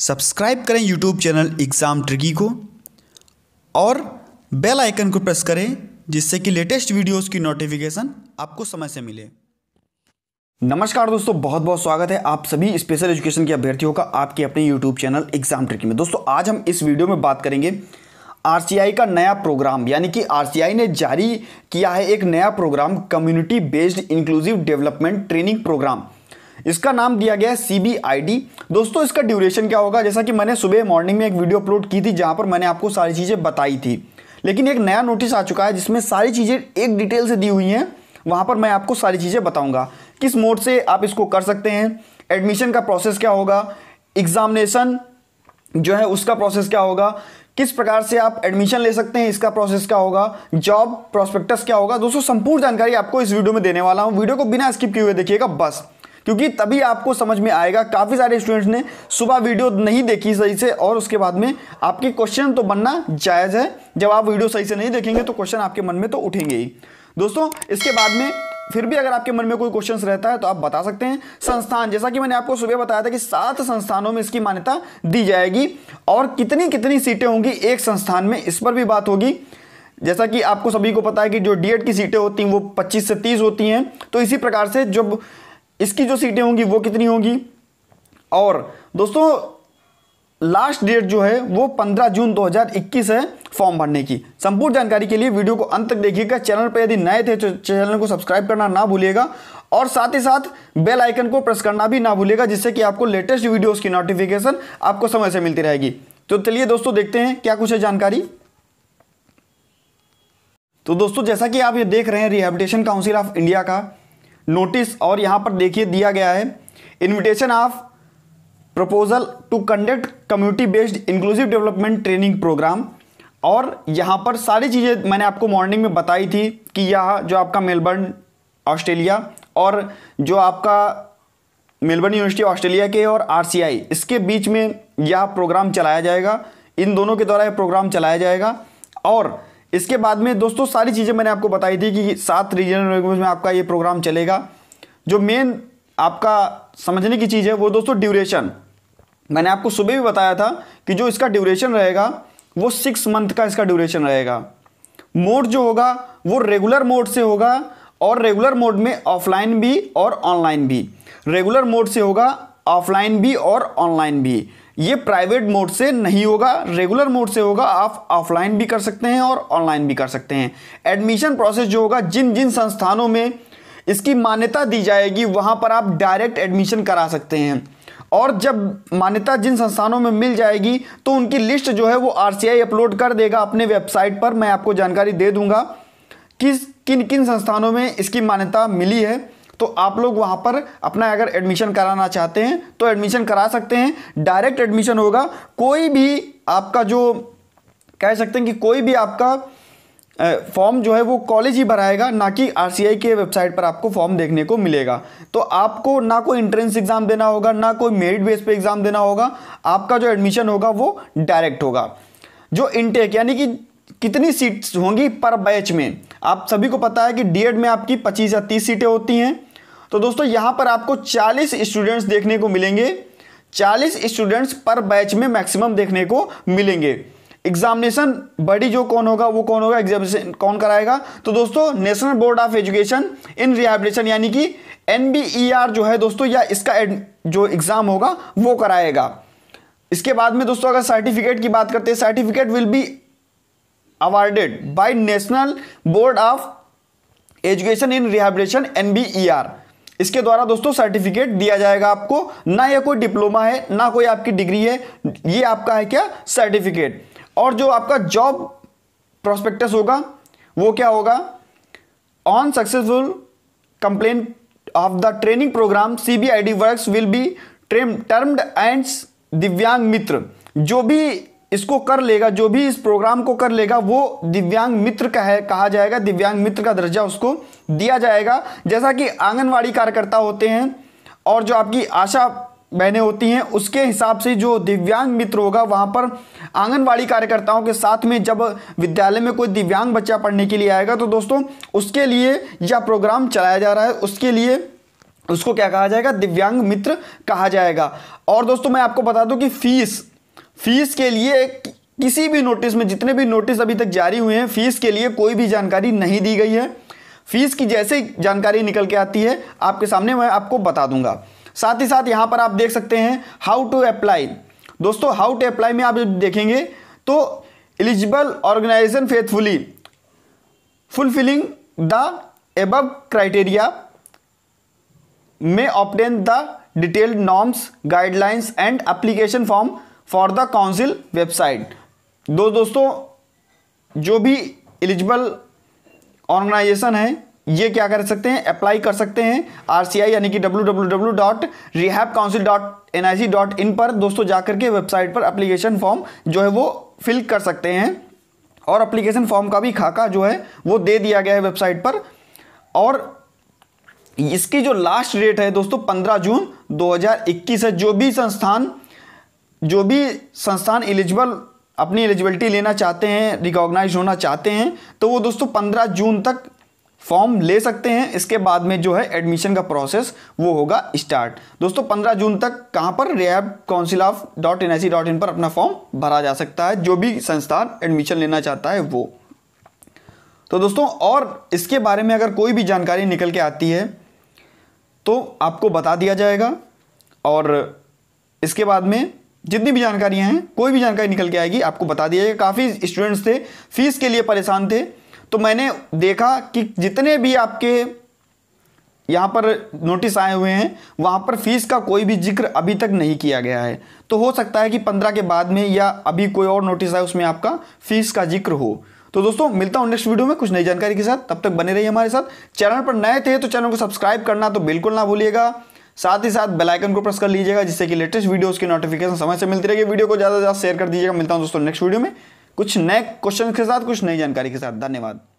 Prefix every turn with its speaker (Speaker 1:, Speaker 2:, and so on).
Speaker 1: subscribe करें YouTube channel exam tricky को और बेल आइकन को प्रेस करें जिससे कि लेटेस्ट वीडियोस की नोटिफिकेशन आपको समय से मिले नमस्कार दोस्तों बहुत बहुत स्वागत है आप सभी स्पेशल एजुकेशन के अभ्यर्थियों का आपके अपने यूट्यूब चैनल एग्जाम ट्रिकी में दोस्तों आज हम इस वीडियो में बात करेंगे आर का नया प्रोग्राम यानी कि आर ने जारी किया है एक नया programme community based inclusive development training programme इसका नाम दिया गया है सी बी आई डी दोस्तों इसका ड्यूरेशन क्या होगा जैसा कि मैंने सुबह मॉर्निंग में एक वीडियो अपलोड की थी जहाँ पर मैंने आपको सारी चीज़ें बताई थी लेकिन एक नया नोटिस आ चुका है जिसमें सारी चीज़ें एक डिटेल से दी हुई हैं वहाँ पर मैं आपको सारी चीज़ें बताऊँगा किस मोड से आप इसको कर सकते हैं एडमिशन का प्रोसेस क्या होगा एग्जामिनेशन जो है उसका प्रोसेस क्या होगा किस प्रकार से आप एडमिशन ले सकते हैं इसका प्रोसेस क्या होगा जॉब प्रोस्पेक्टस क्या होगा दोस्तों संपूर्ण जानकारी आपको इस वीडियो में देने वाला हूं वीडियो को बिना स्किप किए हुए देखिएगा बस क्योंकि तभी आपको समझ में आएगा काफ़ी सारे स्टूडेंट्स ने सुबह वीडियो नहीं देखी सही से और उसके बाद में आपके क्वेश्चन तो बनना जायज़ है जब आप वीडियो सही से नहीं देखेंगे तो क्वेश्चन आपके मन में तो उठेंगे ही दोस्तों इसके बाद में फिर भी अगर आपके मन में कोई क्वेश्चंस रहता है तो आप बता सकते हैं संस्थान जैसा कि मैंने आपको सुबह बताया था कि सात संस्थानों में इसकी मान्यता दी जाएगी और कितनी कितनी सीटें होंगी एक संस्थान में इस पर भी बात होगी जैसा कि आपको सभी को पता है कि जो डीएड की सीटें होती हैं वो 25 से 30 होती हैं तो इसी प्रकार से जब इसकी जो सीटें होंगी वो कितनी होंगी और दोस्तों लास्ट डेट जो है वो 15 जून 2021 है फॉर्म भरने की संपूर्ण जानकारी के लिए वीडियो को अंत तक देखिएगा चैनल पर यदि नए थे तो चैनल को सब्सक्राइब करना ना भूलिएगा और साथ ही साथ बेल आइकन को प्रेस करना भी ना भूलिएगा जिससे कि आपको लेटेस्ट वीडियोस की नोटिफिकेशन आपको समय से मिलती रहेगी तो चलिए दोस्तों देखते हैं क्या कुछ है जानकारी तो दोस्तों जैसा कि आप ये देख रहे हैं रिहेबिटेशन काउंसिल ऑफ इंडिया का नोटिस और यहाँ पर देखिए दिया गया है invitation of proposal to conduct community based inclusive development training programme और यहाँ पर सारी चीज़ें मैंने आपको मॉर्निंग में बताई थी कि यह जो आपका मेलबर्न ऑस्ट्रेलिया और जो आपका मेलबर्न यूनिवर्सिटी ऑस्ट्रेलिया के और आर इसके बीच में यह प्रोग्राम चलाया जाएगा इन दोनों के द्वारा यह प्रोग्राम चलाया जाएगा और इसके बाद में दोस्तों सारी चीज़ें मैंने आपको बताई थी कि सात रीजनल लैंग्वेज में आपका ये प्रोग्राम चलेगा जो मेन आपका समझने की चीज़ है वो दोस्तों ड्यूरेशन मैंने आपको सुबह भी बताया था कि जो इसका ड्यूरेशन रहेगा वो सिक्स मंथ का इसका ड्यूरेशन रहेगा मोड जो होगा वो रेगुलर मोड से होगा और रेगुलर मोड में ऑफलाइन भी और ऑनलाइन भी रेगुलर मोड से होगा ऑफलाइन भी और ऑनलाइन भी ये प्राइवेट मोड से नहीं होगा रेगुलर मोड से होगा आप ऑफलाइन भी कर सकते हैं और ऑनलाइन भी कर सकते हैं एडमिशन प्रोसेस जो होगा जिन जिन संस्थानों में इसकी मान्यता दी जाएगी वहाँ पर आप डायरेक्ट एडमिशन करा सकते हैं और जब मान्यता जिन संस्थानों में मिल जाएगी तो उनकी लिस्ट जो है वो आर अपलोड कर देगा अपने वेबसाइट पर मैं आपको जानकारी दे दूँगा किस किन किन संस्थानों में इसकी मान्यता मिली है तो आप लोग वहाँ पर अपना अगर एडमिशन कराना चाहते हैं तो एडमिशन करा सकते हैं डायरेक्ट एडमिशन होगा कोई भी आपका जो कह सकते हैं कि कोई भी आपका फॉर्म जो है वो कॉलेज ही भराएगा ना कि आई के वेबसाइट पर आपको फॉर्म देखने को मिलेगा तो आपको ना कोई इंट्रेंस एग्ज़ाम देना होगा ना कोई मेरिट बेस पे एग्ज़ाम देना होगा आपका जो एडमिशन होगा वो डायरेक्ट होगा जो इनटेक यानी कि कितनी सीट्स होंगी पर बैच में आप सभी को पता है कि डीएड में आपकी पच्चीस या तीस सीटें होती हैं तो दोस्तों यहां पर आपको 40 स्टूडेंट्स देखने को मिलेंगे 40 स्टूडेंट्स पर बैच में मैक्सिमम देखने को मिलेंगे एग्जामिनेशन बड़ी जो कौन होगा वो कौन होगा एग्जामिनेशन कौन कराएगा तो दोस्तों national board of education in rehabilitation यानी कि एन e जो है दोस्तों या इसका जो एग्ज़ाम होगा वो कराएगा इसके बाद में दोस्तों अगर सर्टिफिकेट की बात करते हैं certificate will be awarded by national board of education in rehabilitation N B E R इसके द्वारा दोस्तों सर्टिफिकेट दिया जाएगा आपको ना यह कोई डिप्लोमा है ना कोई आपकी डिग्री है ये आपका है क्या सर्टिफिकेट और जो आपका जॉब प्रोस्पेक्टस होगा वो क्या होगा on successful completion of the training programme C B I D work will be termed and दिव्यांग मित्र जो भी इसको कर लेगा जो भी इस प्रोग्राम को कर लेगा वो दिव्यांग मित्र का है कहा जाएगा दिव्यांग मित्र का दर्जा उसको दिया जाएगा जैसा कि आंगनवाड़ी कार्यकर्ता होते हैं और जो आपकी आशा बहनें होती हैं उसके हिसाब से जो दिव्यांग मित्र होगा वहाँ पर आंगनवाड़ी कार्यकर्ताओं के साथ में जब विद्यालय में कोई दिव्यांग बच्चा पढ़ने के लिए आएगा तो दोस्तों उसके लिए यह प्रोग्राम चलाया जा रहा है उसके लिए उसको क्या कहा जाएगा दिव्यांग मित्र कहा जाएगा और दोस्तों मैं आपको बता दूं कि फीस फीस के लिए किसी भी नोटिस में जितने भी नोटिस अभी तक जारी हुए हैं फीस के लिए कोई भी जानकारी नहीं दी गई है फीस की जैसे जानकारी निकल के आती है आपके सामने मैं आपको बता दूंगा साथ ही साथ यहां पर आप देख सकते हैं हाउ टू अप्लाई दोस्तों हाउ टू अप्लाई में आप देखेंगे तो eligible organisation faithfully fulfilling the above criteria may obtain the detailed norms guidelines and application form for the council website दो दोस्तों जो भी एलिजिबल ऑर्गेनाइजेशन है ये क्या कर सकते हैं अप्लाई कर सकते हैं आरसीआई यानी कि www.rehabcouncil.nic.in पर दोस्तों जाकर के वेबसाइट पर एप्लीकेशन फॉर्म जो है वो फिल कर सकते हैं और एप्लीकेशन फॉर्म का भी खाका जो है वो दे दिया गया है वेबसाइट पर और इसकी जो लास्ट डेट है दोस्तों 15 जून 2021 है जो भी संस्थान जो भी संस्थान एलिजिबल अपनी एलिजिबिलिटी लेना चाहते हैं रिकॉग्नाइज होना चाहते हैं तो वो दोस्तों पंद्रह जून तक फॉर्म ले सकते हैं इसके बाद में जो है एडमिशन का प्रोसेस वो होगा स्टार्ट दोस्तों 15 जून तक कहाँ पर rehab council of dot N I C dot in पर अपना फॉर्म भरा जा सकता है जो भी संस्थान एडमिशन लेना चाहता है वो तो दोस्तों और इसके बारे में अगर कोई भी जानकारी निकल के आती है तो आपको बता दिया जाएगा और इसके बाद में जितनी भी जानकारियां हैं कोई भी जानकारी निकल के आएगी आपको बता दिया जाएगा काफ़ी स्टूडेंट्स थे फीस के लिए परेशान थे तो मैंने देखा कि जितने भी आपके यहाँ पर नोटिस आए हुए हैं वहाँ पर फीस का कोई भी जिक्र अभी तक नहीं किया गया है तो हो सकता है कि पंद्रह के बाद में या अभी कोई और नोटिस आए उसमें आपका फीस का जिक्र हो तो दोस्तों मिलता हूँ नेक्स्ट वीडियो में कुछ नई जानकारी के साथ तब तक बने रहिए हमारे साथ चैनल पर नए थे तो चैनल को सब्सक्राइब करना तो बिल्कुल ना भूलिएगा साथ ही साथ बेल आइकन को प्रेस कर लीजिएगा जिससे कि लेटेस्ट वीडियोस की नोटिफिकेशन समय से मिलती रहेगी वीडियो को ज़्यादा से ज़्यादा शेयर कर दीजिएगा मिलता हूं दोस्तों नेक्स्ट वीडियो में कुछ नए क्वेश्चन के साथ कुछ नई जानकारी के साथ धन्यवाद